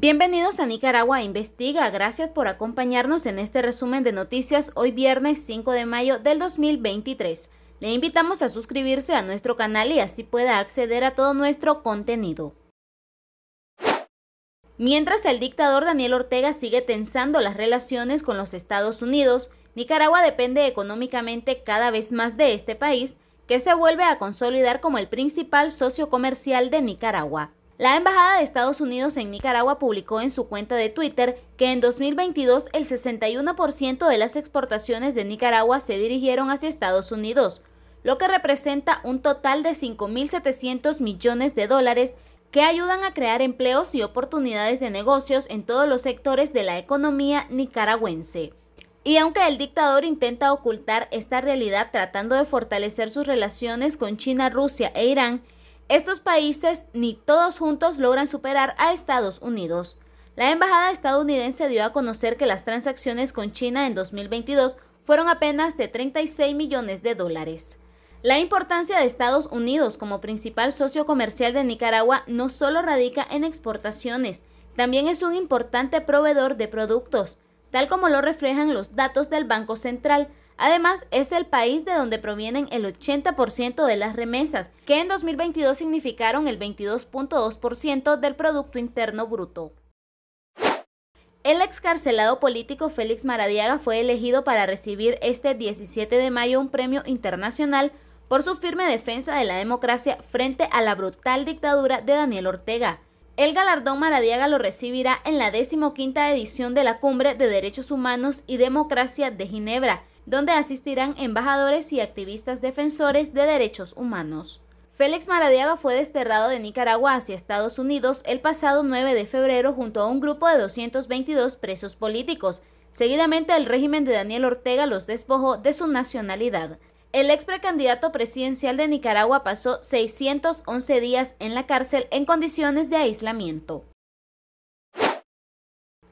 Bienvenidos a Nicaragua Investiga. Gracias por acompañarnos en este resumen de noticias hoy viernes 5 de mayo del 2023. Le invitamos a suscribirse a nuestro canal y así pueda acceder a todo nuestro contenido. Mientras el dictador Daniel Ortega sigue tensando las relaciones con los Estados Unidos, Nicaragua depende económicamente cada vez más de este país que se vuelve a consolidar como el principal socio comercial de Nicaragua. La Embajada de Estados Unidos en Nicaragua publicó en su cuenta de Twitter que en 2022 el 61% de las exportaciones de Nicaragua se dirigieron hacia Estados Unidos, lo que representa un total de 5.700 millones de dólares que ayudan a crear empleos y oportunidades de negocios en todos los sectores de la economía nicaragüense. Y aunque el dictador intenta ocultar esta realidad tratando de fortalecer sus relaciones con China, Rusia e Irán, estos países ni todos juntos logran superar a Estados Unidos. La embajada estadounidense dio a conocer que las transacciones con China en 2022 fueron apenas de 36 millones de dólares. La importancia de Estados Unidos como principal socio comercial de Nicaragua no solo radica en exportaciones, también es un importante proveedor de productos, tal como lo reflejan los datos del Banco Central. Además, es el país de donde provienen el 80% de las remesas, que en 2022 significaron el 22.2% del Producto Interno Bruto. El excarcelado político Félix Maradiaga fue elegido para recibir este 17 de mayo un premio internacional por su firme defensa de la democracia frente a la brutal dictadura de Daniel Ortega. El galardón Maradiaga lo recibirá en la decimoquinta edición de la Cumbre de Derechos Humanos y Democracia de Ginebra, donde asistirán embajadores y activistas defensores de derechos humanos. Félix Maradiaga fue desterrado de Nicaragua hacia Estados Unidos el pasado 9 de febrero junto a un grupo de 222 presos políticos. Seguidamente el régimen de Daniel Ortega los despojó de su nacionalidad. El ex precandidato presidencial de Nicaragua pasó 611 días en la cárcel en condiciones de aislamiento.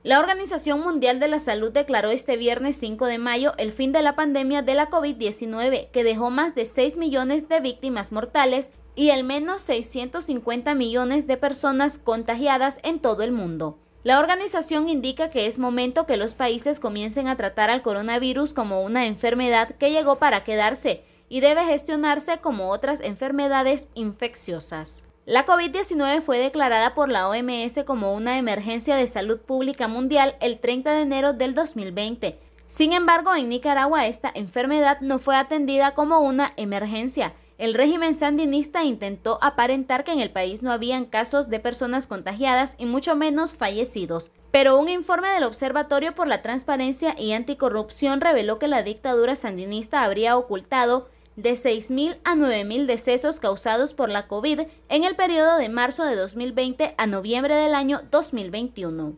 La Organización Mundial de la Salud declaró este viernes 5 de mayo el fin de la pandemia de la COVID-19, que dejó más de 6 millones de víctimas mortales y al menos 650 millones de personas contagiadas en todo el mundo. La organización indica que es momento que los países comiencen a tratar al coronavirus como una enfermedad que llegó para quedarse y debe gestionarse como otras enfermedades infecciosas. La COVID-19 fue declarada por la OMS como una emergencia de salud pública mundial el 30 de enero del 2020. Sin embargo, en Nicaragua esta enfermedad no fue atendida como una emergencia, el régimen sandinista intentó aparentar que en el país no habían casos de personas contagiadas y mucho menos fallecidos, pero un informe del Observatorio por la Transparencia y Anticorrupción reveló que la dictadura sandinista habría ocultado de 6.000 a 9.000 decesos causados por la COVID en el periodo de marzo de 2020 a noviembre del año 2021.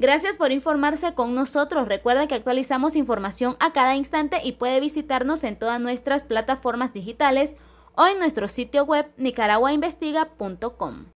Gracias por informarse con nosotros. Recuerda que actualizamos información a cada instante y puede visitarnos en todas nuestras plataformas digitales o en nuestro sitio web nicaraguainvestiga.com.